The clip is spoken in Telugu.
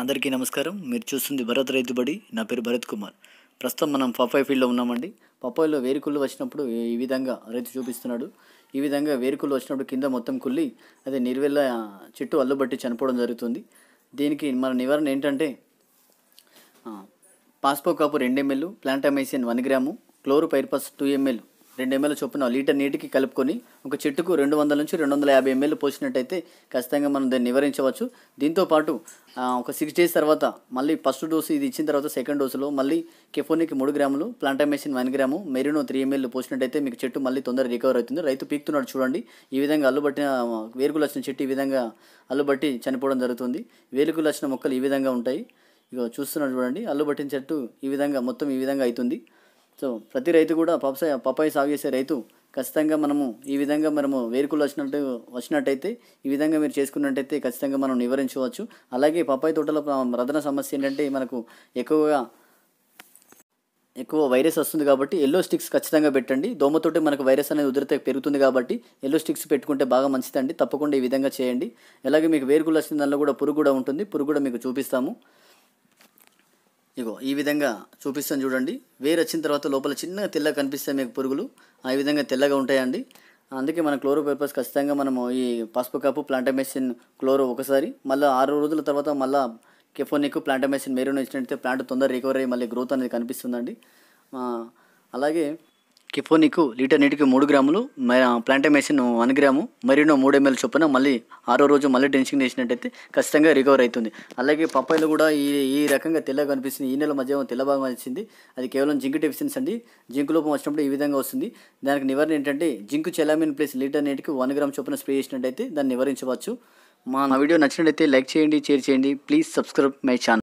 అందరికీ నమస్కారం మీరు చూస్తుంది భరత్ రైతుబడి నా పేరు భరత్ కుమార్ ప్రస్తుతం మనం పప్పాయి ఫీల్డ్లో ఉన్నామండి పప్పాయిలో వేరుకుళ్ళు వచ్చినప్పుడు ఈ విధంగా రైతు చూపిస్తున్నాడు ఈ విధంగా వేరుకుళ్ళు వచ్చినప్పుడు కింద మొత్తం కుల్లి అదే నిర్వెల్ల చెట్టు అల్లుబట్టి చనిపోవడం జరుగుతుంది దీనికి మన నివారణ ఏంటంటే పాస్పో కాపు రెండు ఎంఎల్ ప్లాంటమైసిన్ వన్ గ్రాము పైర్పాస్ టూ ఎంఎల్ రెండు ఎంఎల్ చొప్పున లీటర్ నీటికి కలుపుకొని ఒక చెట్టుకు రెండు వందల నుంచి రెండు వందల యాభై ఎంఎల్ పోసినట్టయితే ఖచ్చితంగా మనం దాన్ని నివారించవచ్చు దీంతోపాటు ఒక సిక్స్ డేస్ తర్వాత మళ్ళీ ఫస్ట్ డోసు ఇది ఇచ్చిన తర్వాత సెకండ్ డోసులో మళ్ళీ కెఫోనిక్ మూడు గ్రాములు ప్లాంటామేషన్ వన్ గ్రాము మెరినో త్రీ ఎంఎల్ పోసినట్టయితే మీకు చెట్టు మళ్ళీ తొందరగా రికవర్ అవుతుంది రైతు పీక్తున్నాడు చూడండి ఈ విధంగా అల్లుబట్టిన వేరుకులు వచ్చిన చెట్టు ఈ విధంగా అల్లుబట్టి చనిపోవడం జరుగుతుంది వేరుకులు వచ్చిన మొక్కలు ఈ విధంగా ఉంటాయి ఇక చూస్తున్నాడు చూడండి అల్లుబట్టిన చెట్టు ఈ విధంగా మొత్తం ఈ విధంగా అవుతుంది సో ప్రతి రైతు కూడా పపాయ పప్పాయి సాగు చేసే రైతు ఖచ్చితంగా మనము ఈ విధంగా మనము వేరుకులు వచ్చినట్టు వచ్చినట్టయితే ఈ విధంగా మీరు చేసుకున్నట్టయితే ఖచ్చితంగా మనం నివారించవచ్చు అలాగే పప్పాయి తోటల రదన సమస్య ఏంటంటే మనకు ఎక్కువగా ఎక్కువ వైరస్ వస్తుంది కాబట్టి ఎల్లో స్టిక్స్ ఖచ్చితంగా పెట్టండి దోమతోటి మనకు వైరస్ అనేది ఉదిరితే పెరుగుతుంది కాబట్టి ఎల్లో స్టిక్స్ పెట్టుకుంటే బాగా మంచిదండి తప్పకుండా ఈ విధంగా చేయండి అలాగే మీకు వేరుకులు వచ్చిన దానిలో కూడా పురుగు కూడా ఉంటుంది పురుగు కూడా మీకు చూపిస్తాము ఇగో ఈ విధంగా చూపిస్తాను చూడండి వేరు వచ్చిన తర్వాత లోపల చిన్నగా తెల్లగా కనిపిస్తాయి మీకు పురుగులు ఆ విధంగా తెల్లగా ఉంటాయండి అందుకే మన క్లోరో పేపర్స్ ఖచ్చితంగా మనము ఈ పసుపు కప్పు ప్లాంటమేషన్ క్లోరో ఒకసారి మళ్ళీ ఆరు రోజుల తర్వాత మళ్ళీ కెఫోనిక్ ప్లాంటమేషన్ మెరూన్ ఇచ్చినట్టయితే ప్లాంట్ తొందరగా రికవర్ అయ్యి మళ్ళీ గ్రోత్ అనేది కనిపిస్తుందండి అలాగే కిఫోనికు లీటర్ నీటికి మూడు గ్రాములు ప్లాంటమేసిన్ వన్ గ్రాము మరినో మూడు ఎంఎల్ చొప్పున మళ్ళీ ఆరో రోజు మళ్ళీ డ్రెన్సింగ్ చేసినట్టయితే ఖచ్చితంగా రికవర్ అవుతుంది అలాగే పప్పాయిలు కూడా ఈ ఈ రకంగా తెల్లగా కనిపిస్తుంది ఈ నెల మధ్య తెల్ల భాగం వచ్చింది అది కేవలం జింక్ డెఫిషియన్స్ అండి జింక్ లోపం వచ్చినప్పుడు ఈ విధంగా వస్తుంది దానికి నివారణ ఏంటంటే జింక్ చెలామిన్ ప్లేస్ లీటర్ నీటికి వన్ గ్రామ్ చొప్పున స్ప్రే చేసినట్టయితే దాన్ని నివారించవచ్చు మా వీడియో నచ్చినట్టయితే లైక్ చేయండి షేర్ చేయండి ప్లీజ్ సబ్స్క్రైబ్ మై ఛానల్